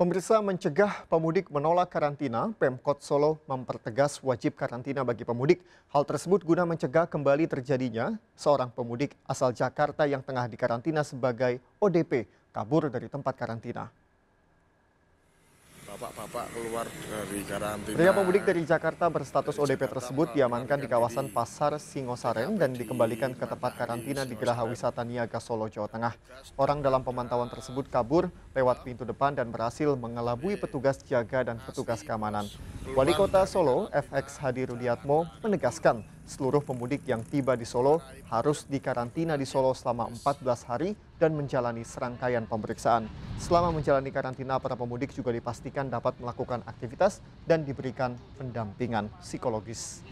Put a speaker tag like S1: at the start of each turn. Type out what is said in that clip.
S1: Pemirsa mencegah pemudik menolak karantina, Pemkot Solo mempertegas wajib karantina bagi pemudik. Hal tersebut guna mencegah kembali terjadinya seorang pemudik asal Jakarta yang tengah dikarantina sebagai ODP kabur dari tempat karantina
S2: bapak-bapak keluar dari karantina. Pria pemudik
S1: dari Jakarta berstatus dari ODP tersebut diamankan di kawasan di Pasar Singosaren dan dikembalikan ke tempat karantina di Geraha Wisata Niaga Solo, Jawa Tengah. Orang dalam pemantauan tersebut kabur lewat pintu depan dan berhasil mengelabui petugas jaga dan petugas keamanan. Wali Kota Solo, FX Hadi Rudiatmo, menegaskan Seluruh pemudik yang tiba di Solo harus dikarantina di Solo selama 14 hari dan menjalani serangkaian pemeriksaan. Selama menjalani karantina, para pemudik juga dipastikan dapat melakukan aktivitas dan diberikan pendampingan psikologis.